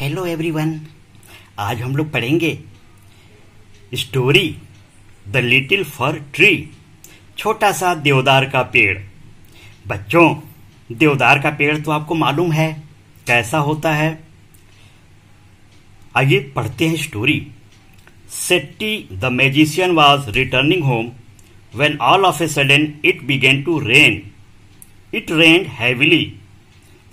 Hello everyone आज हम लोग पढ़ेंगे story the little fir tree छोटा सा देवदार का पेड़ बच्चों देवदार का पेड़ तो आपको मालूम है कैसा होता है आइए पढ़ते हैं story Setti the magician was returning home when all of a sudden it began to rain it rain heavily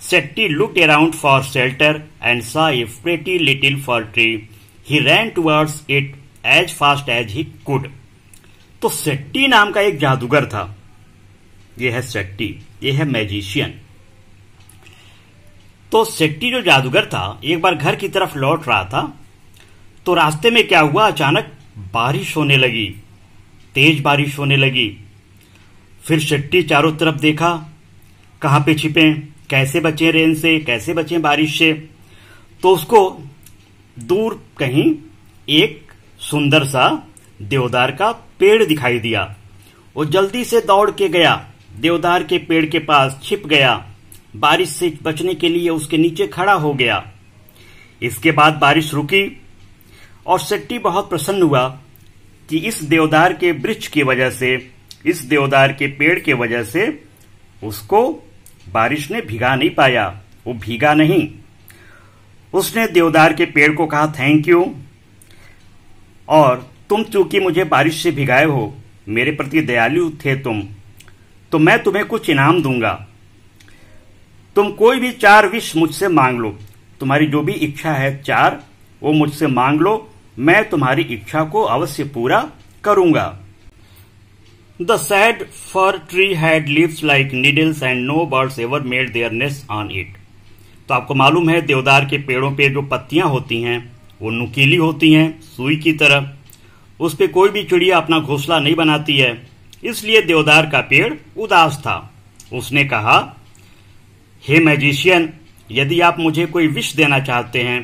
Setti looked around for shelter and saw a pretty little fir tree. He ran towards it as fast as he could. तो सेट्टी नाम का एक जादूगर था यह है सेट्टी यह है मैजिशियन तो सेट्टी जो जादूगर था एक बार घर की तरफ लौट रहा था तो रास्ते में क्या हुआ अचानक बारिश होने लगी तेज बारिश होने लगी फिर शेट्टी चारों तरफ देखा कहां पे छिपे कैसे बचें रेन से कैसे बचें बारिश से तो उसको दूर कहीं एक सुंदर सा देवदार का पेड़ दिखाई दिया वो जल्दी से दौड़ के गया देवदार के पेड़ के पास छिप गया बारिश से बचने के लिए उसके नीचे खड़ा हो गया इसके बाद बारिश रुकी और शेट्टी बहुत प्रसन्न हुआ कि इस देवदार के वृक्ष की वजह से इस देवदार के पेड़ के वजह से उसको बारिश ने भिगा नहीं पाया वो भीगा नहीं उसने देवदार के पेड़ को कहा थैंक यू और तुम चूंकि मुझे बारिश से भिगाए हो मेरे प्रति दयालु थे तुम तो मैं तुम्हें कुछ इनाम दूंगा तुम कोई भी चार विश मुझसे मांग लो तुम्हारी जो भी इच्छा है चार वो मुझसे मांग लो मैं तुम्हारी इच्छा को अवश्य पूरा करूंगा the sad fir tree had leaves like needles and no birds ever made their nest on it तो आपको मालूम है देवदार के पेड़ों पे जो पत्तियां होती हैं वो नुकीली होती हैं सुई की तरह उस पर कोई भी चिड़िया अपना घोंसला नहीं बनाती है इसलिए देवदार का पेड़ उदास था उसने कहा हे hey मैजिशियन यदि आप मुझे कोई विश देना चाहते हैं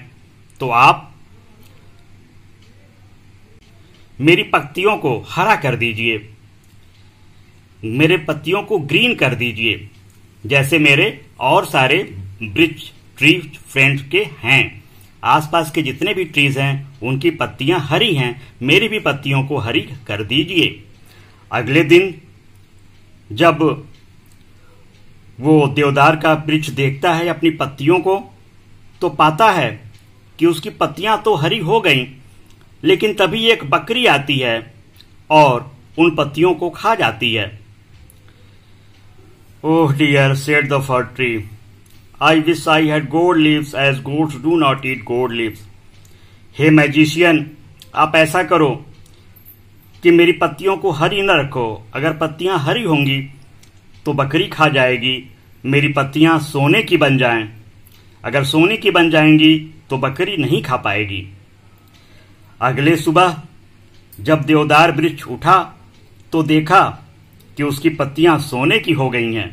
तो आप मेरी पत्तियों को हरा कर दीजिए मेरे पत्तियों को ग्रीन कर दीजिए जैसे मेरे और सारे ब्रिज ट्री फ्रेंड के हैं आसपास के जितने भी ट्रीज हैं उनकी पत्तियां हरी हैं मेरी भी पत्तियों को हरी कर दीजिए अगले दिन जब वो देवदार का वृक्ष देखता है अपनी पत्तियों को तो पाता है कि उसकी पत्तियां तो हरी हो गईं लेकिन तभी एक बकरी आती है और उन पत्तियों को खा जाती है Oh dear, said the fir tree, I wish I had gold leaves as goats do not eat gold leaves. हे मैजिशियन आप ऐसा करो कि मेरी पत्तियों को हरी न रखो अगर पत्तियां हरी होंगी तो बकरी खा जाएगी मेरी पत्तियां सोने की बन जाएं अगर सोने की बन जाएंगी तो बकरी नहीं खा पाएगी अगले सुबह जब देवदार वृक्ष उठा तो देखा कि उसकी पत्तियां सोने की हो गई हैं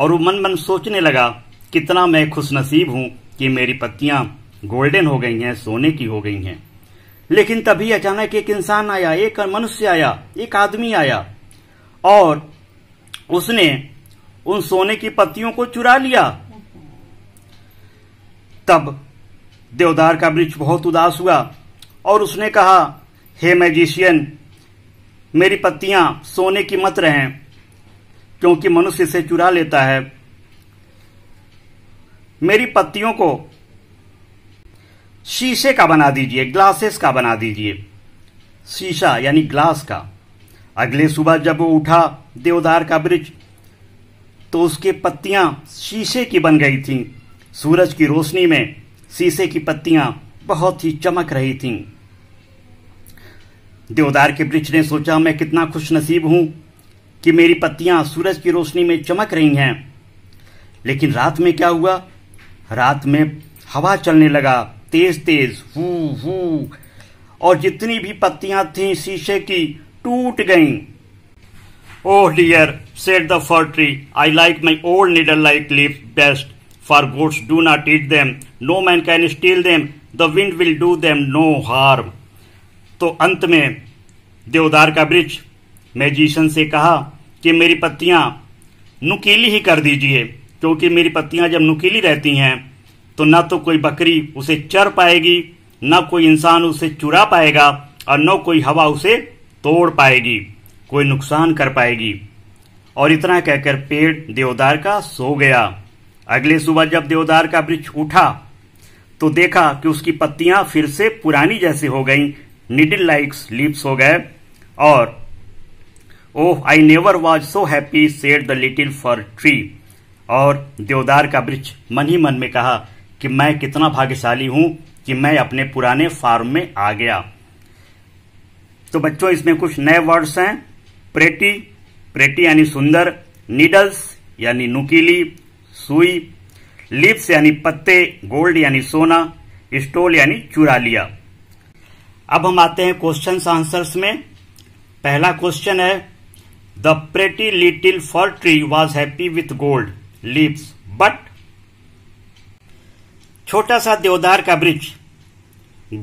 और वो मन मन सोचने लगा कितना मैं खुशनसीब हूं कि मेरी पत्तियां गोल्डन हो गई हैं सोने की हो गई हैं लेकिन तभी अचानक एक इंसान आया एक मनुष्य आया एक आदमी आया और उसने उन सोने की पत्तियों को चुरा लिया तब देवदार का वृक्ष बहुत उदास हुआ और उसने कहा हे मैजिशियन मेरी पत्तियां सोने की मत रहें क्योंकि मनुष्य से चुरा लेता है मेरी पत्तियों को शीशे का बना दीजिए ग्लासेस का बना दीजिए शीशा यानी ग्लास का अगले सुबह जब वो उठा देवदार का ब्रिज तो उसके पत्तियां शीशे की बन गई थीं सूरज की रोशनी में शीशे की पत्तियां बहुत ही चमक रही थीं देवदार के वृक्ष ने सोचा मैं कितना खुश नसीब हूं कि मेरी पत्तियां सूरज की रोशनी में चमक रही हैं लेकिन रात में क्या हुआ रात में हवा चलने लगा तेज तेज हु हु और जितनी भी पत्तियां थी शीशे की टूट गईं। Oh dear said the fir tree I like my old needle like leaves best for goats do not eat them no man can steal them the wind will do them no harm तो अंत में देवदार का वृक्ष magician से कहा कि मेरी पत्तियां नुकीली ही कर दीजिए क्योंकि मेरी पत्तियां जब नुकीली रहती हैं तो ना तो कोई बकरी उसे चर पाएगी ना कोई इंसान उसे चुरा पाएगा और न कोई हवा उसे तोड़ पाएगी कोई नुकसान कर पाएगी और इतना कहकर पेड़ देवदार का सो गया अगले सुबह जब देवदार का वृक्ष उठा तो देखा कि उसकी पत्तियां फिर से पुरानी जैसी हो गईं निडिल लाइक्स लिप्स हो गए और oh I never was so happy said the little fir tree और देवदार का वृक्ष मन ही मन में कहा कि मैं कितना भाग्यशाली हूं कि मैं अपने पुराने फार्म में आ गया तो बच्चों इसमें कुछ नए वर्ड्स हैं प्रेटी प्रेटी यानी सुंदर नीडल्स यानी नुकीली सुई लिप्स यानी पत्ते गोल्ड यानी सोना स्टोल यानी चुरा लिया अब हम आते हैं क्वेश्चन आंसर्स में पहला क्वेश्चन है the pretty little fir tree was happy with gold leaves but छोटा सा देवदार का वृक्ष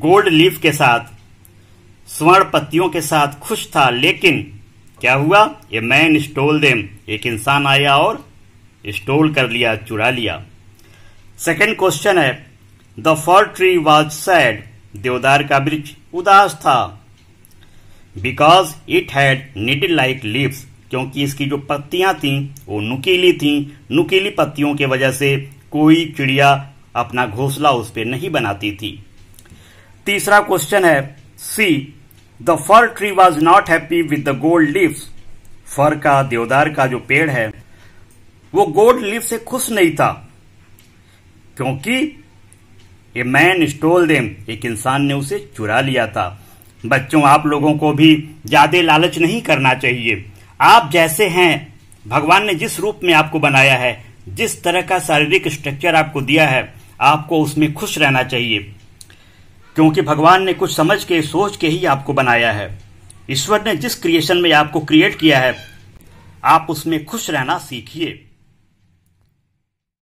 गोल्ड लीफ के साथ स्वर्ण पत्तियों के साथ खुश था लेकिन क्या हुआ ए मैन स्टोल देम एक इंसान आया और स्टोल कर लिया चुरा लिया सेकेंड क्वेश्चन है the fir tree was sad देवदार का वृक्ष उदास था because it had needle like leaves क्योंकि इसकी जो पत्तियां थी वो नुकीली थी नुकीली पत्तियों के वजह से कोई चिड़िया अपना घोंसला उस पर नहीं बनाती थी तीसरा क्वेश्चन है C the fir tree was not happy with the gold leaves fir का देवदार का जो पेड़ है वो गोल्ड लिप से खुश नहीं था क्योंकि ए मैन स्टोल देम एक इंसान ने उसे चुरा लिया था बच्चों आप लोगों को भी ज्यादा लालच नहीं करना चाहिए आप जैसे हैं भगवान ने जिस रूप में आपको बनाया है जिस तरह का शारीरिक स्ट्रक्चर आपको दिया है आपको उसमें खुश रहना चाहिए क्योंकि भगवान ने कुछ समझ के सोच के ही आपको बनाया है ईश्वर ने जिस क्रिएशन में आपको क्रिएट किया है आप उसमें खुश रहना सीखिए